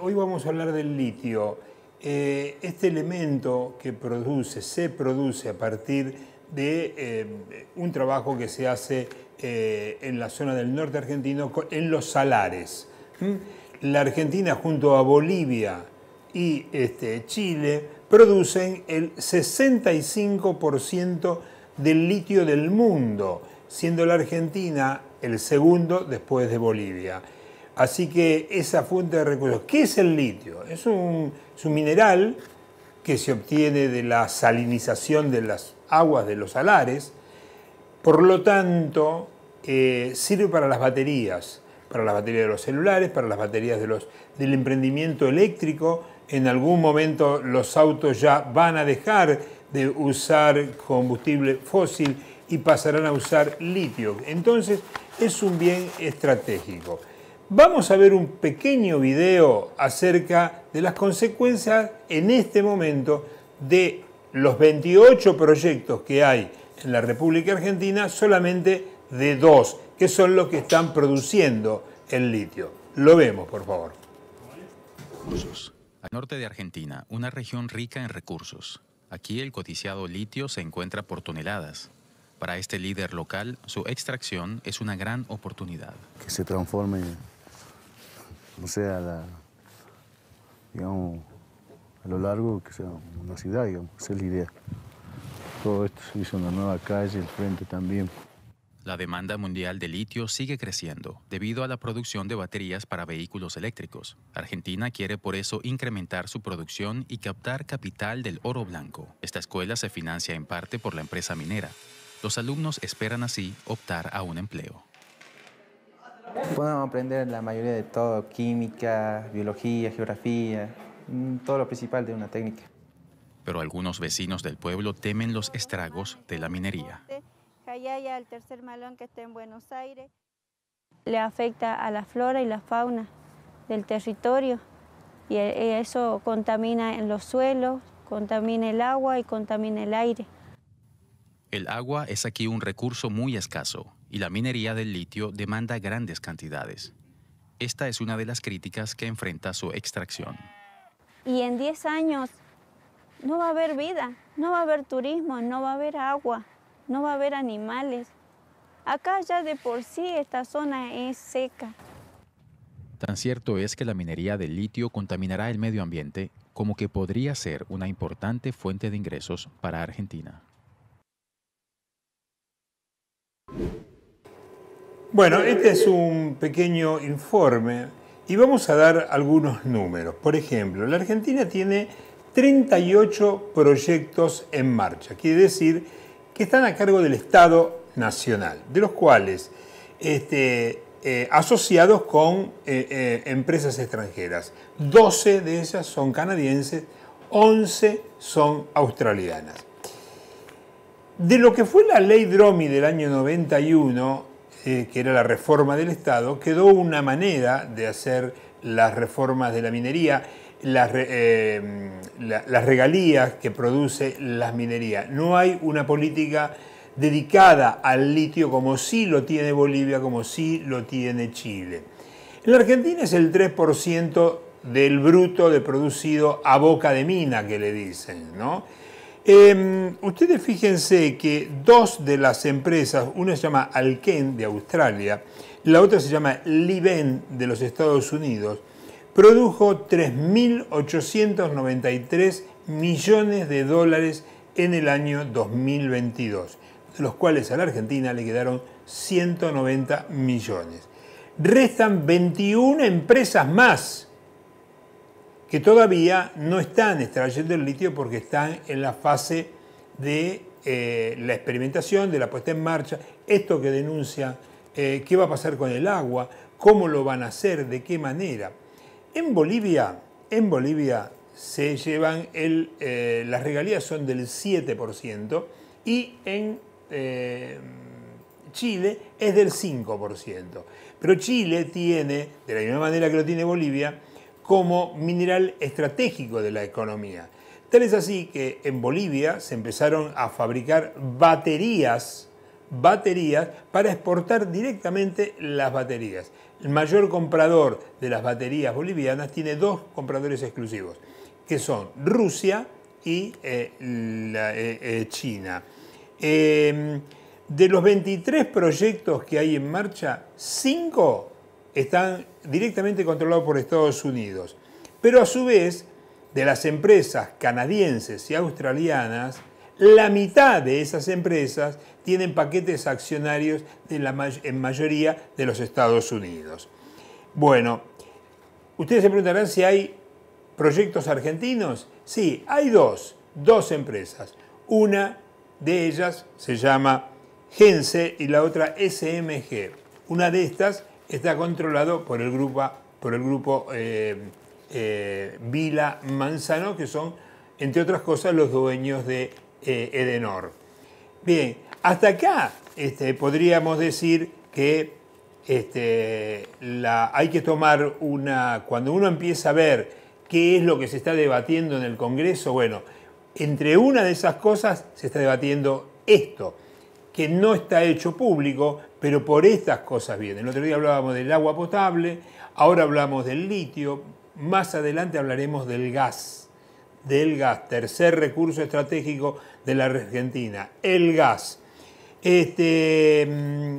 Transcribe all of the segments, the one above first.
Hoy vamos a hablar del litio. Eh, este elemento que produce, se produce a partir de eh, un trabajo que se hace eh, en la zona del norte argentino, en los salares. La Argentina junto a Bolivia y este, Chile producen el 65% del litio del mundo, siendo la Argentina el segundo después de Bolivia. Así que esa fuente de recursos. ¿Qué es el litio? Es un, mineral que se obtiene de la salinización de las aguas de los alares. Por lo tanto, eh, sirve para las baterías, para las baterías de los celulares, para las baterías del emprendimiento eléctrico. En algún momento los autos ya van a dejar de usar combustible fósil y pasarán a usar litio. Entonces, es un bien estratégico. Vamos a ver un pequeño video acerca de las consecuencias en este momento de los 28 proyectos que hay en la República Argentina, solamente de dos, que son los que están produciendo el litio. Lo vemos, por favor. Al norte de Argentina, una región rica en recursos. Aquí el codiciado litio se encuentra por toneladas. Para este líder local, su extracción es una gran oportunidad. Que se transforme o sea, digamos, a lo largo que sea una ciudad, digamos, es la idea. Todo esto hizo una nueva calle, el frente también. La demanda mundial de litio sigue creciendo debido a la producción de baterías para vehículos eléctricos. Argentina quiere por eso incrementar su producción y captar capital del oro blanco. Esta escuela se financia en parte por la empresa minera. Los alumnos esperan así optar a un empleo. Podemos aprender la mayoría de todo, química, biología, geografía, mm, todo lo principal de una técnica. Pero algunos vecinos del pueblo temen los estragos de la minería. el tercer malón que está en Buenos Aires. Le afecta a la flora y la fauna del territorio y e, e, eso contamina en los suelos, contamina el agua y contamina el aire. El agua es aquí un recurso muy escaso y la minería del litio demanda grandes cantidades. Esta es una de las críticas que enfrenta su extracción. Y en 10 años no va a haber vida, no va a haber turismo, no va a haber agua, no va a haber animales. Acá ya de por sí esta zona es seca. Tan cierto es que la minería del litio contaminará el medio ambiente como que podría ser una importante fuente de ingresos para Argentina. Bueno, este es un pequeño informe y vamos a dar algunos números. Por ejemplo, la Argentina tiene 38 proyectos en marcha, quiere decir que están a cargo del Estado Nacional, de los cuales este, eh, asociados con eh, eh, empresas extranjeras. 12 de esas son canadienses, 11 son australianas. De lo que fue la ley DROMI del año 91, eh, que era la reforma del Estado, quedó una manera de hacer las reformas de la minería, las, eh, las regalías que produce la minería. No hay una política dedicada al litio como sí lo tiene Bolivia, como sí lo tiene Chile. En la Argentina es el 3% del bruto de producido a boca de mina, que le dicen, ¿no? Em, ustedes fíjense que dos de las empresas, una se llama Alken de Australia, la otra se llama Liven de los Estados Unidos, produjo 3.893 millones de dólares en el año 2022, de los cuales a la Argentina le quedaron 190 millones. Restan 21 empresas más que todavía no están extrayendo el litio porque están en la fase de eh, la experimentación, de la puesta en marcha, esto que denuncia, eh, qué va a pasar con el agua, cómo lo van a hacer, de qué manera. En Bolivia, en Bolivia se llevan, el, eh, las regalías son del 7% y en Chile es del 5%. Pero Chile tiene, de la misma manera que lo tiene Bolivia, como mineral estratégico de la economía. Tal es así que en Bolivia se empezaron a fabricar baterías, baterías para exportar directamente las baterías. El mayor comprador de las baterías bolivianas tiene dos compradores exclusivos, que son Rusia y eh, eh, eh, China. Em, de los 23 proyectos que hay en marcha, 5 están directamente controlados por Estados Unidos. Pero a su vez, de las empresas canadienses y australianas, la mitad de esas empresas tienen paquetes accionarios la en mayoría de los Estados Unidos. Bueno, ustedes se preguntarán si hay proyectos argentinos. Sí, hay dos, dos empresas. Una de ellas se llama Gense y la otra SMG. Una de estas está controlado por el grupo, por el grupo eh, eh, Vila Manzano, que son, entre otras cosas, los dueños de eh, Edenor. Bien, hasta acá este, podríamos decir que este, hay que tomar una, cuando uno empieza a ver qué es lo que se está debatiendo en el Congreso, bueno, entre una de esas cosas se está debatiendo esto que no está hecho público, pero por estas cosas viene. El otro día hablábamos del agua potable, ahora hablamos del litio, más adelante hablaremos del gas, del gas, tercer recurso estratégico de la Argentina, el gas. Este, mm,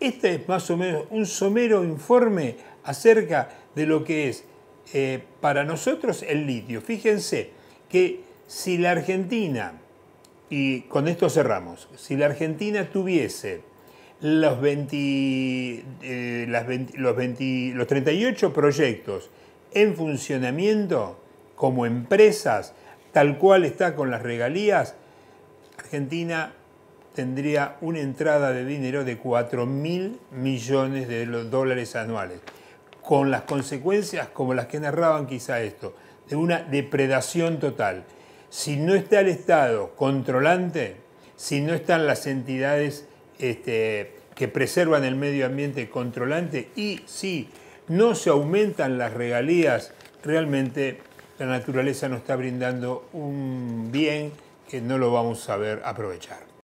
este es más o menos un somero informe acerca de lo que es eh, para nosotros el litio. Fíjense que si la Argentina y con esto cerramos, si la Argentina tuviese los, 38 eh, proyectos en funcionamiento como empresas, tal cual está con las regalías, Argentina tendría una entrada de dinero de 4 mil millones de dólares anuales, con las consecuencias como las que narraban quizá esto, de una depredación total. Si no está el Estado controlante, si no están las entidades este, que preservan el medio ambiente controlante y si no se aumentan las regalías, realmente la naturaleza nos está brindando un bien que no lo vamos a ver aprovechar.